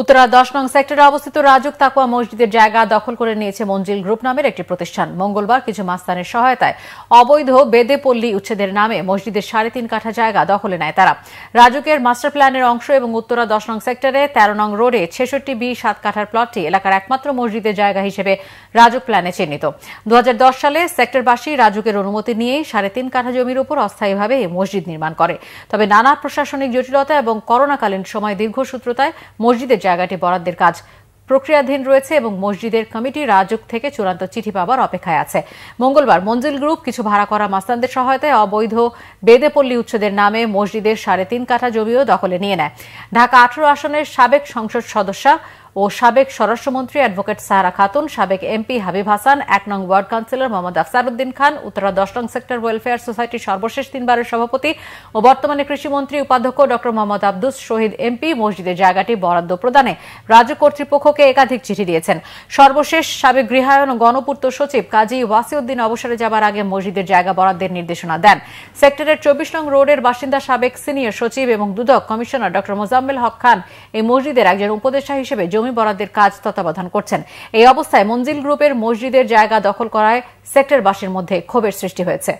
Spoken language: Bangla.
উত্তরা দশ নং সেক্টরে অবস্থিত রাজুক তাকুয়া মসজিদের জায়গা দখল করে নিয়েছে মঞ্জিল গ্রুপ নামের একটি প্রতিষ্ঠান মঙ্গলবার কিছু মাস্তানের সহায়তায় অবৈধ বেদে পল্লী উচ্ছেদের নামে মসজিদের সাড়ে তিন কাঠা জায়গা দখলে নেয় তারা রাজুকের মাস্টার প্ল্যানের অংশ এবং উত্তরা দশ নং সেক্টরে তেরো নং রোডে ছেষট্টি বি সাত কাঠার প্লটটি এলাকার একমাত্র মসজিদের জায়গা হিসেবে রাজুক প্ল্যানে চিহ্নিত দু সালে সেক্টরবাসী রাজুকের অনুমতি নিয়ে সাড়ে তিন কাঠা জমির উপর অস্থায়ীভাবে এই মসজিদ নির্মাণ করে তবে নানা প্রশাসনিক জটিলতা এবং করোনাকালীন সময় দীর্ঘসূত্রতায় মসজিদের জায়গাটি বরাদ্দের কাজ প্রক্রিয়াধীন রয়েছে এবং মসজিদের কমিটি রাজুক থেকে চূড়ান্ত চিঠি পাবার অপেক্ষায় আছে মঙ্গলবার মঞ্জিল গ্রুপ কিছু ভাড়া করা মাস্তানদের সহায়তায় অবৈধ বেদেপল্লী উচ্ছেদের নামে মসজিদের সাড়ে তিন কাঠা জমিও দখলে নিয়ে নেয় ঢাকা আঠারো আসনের সাবেক সংসদ সদস্যা ও সাবেক স্বরাষ্ট্রমন্ত্রী অ্যাডভোকেট সাহারা খাতুন সাবেক এমপি হাবিব হাসান এক নং ওয়ার্ড কাউন্সিলর মোহাম্মদ আফসারউদ্দিন খান উত্তরা দশ নং সেক্টর ওয়েলফেয়ার সোসাইটির সর্বশেষ তিনবারের সভাপতি ও বর্তমানে কৃষিমন্ত্রী উপাধ্যক্ষ ড মোহাম্মদ আব্দুস শহীদ এমপি মসজিদের জায়গাটি বরাদ্দ প্রদানে রাজ্য কর্তৃপক্ষকে একাধিক চিঠি দিয়েছেন সর্বশেষ সাবেক গৃহায়ন ও গণপূর্ত সচিব কাজী ওয়াসিউদ্দিন অবসরে যাবার আগে মসজিদের জায়গা বরাদ্দের নির্দেশনা দেন সেক্টরের চব্বিশ নং রোডের বাসিন্দা সাবেক সিনিয়র সচিব এবং দুদক কমিশনার ড মোজাম্মেল হক খান এই মসজিদের একজন উপদেষ্টা হিসেবে জমি জমি বরাদ্দের কাজ তত্ত্বাবধান করছেন এই অবস্থায় মঞ্জিল গ্রুপের মসজিদের জায়গা দখল করায় সেক্টরবাসীর মধ্যে ক্ষোভের সৃষ্টি হয়েছে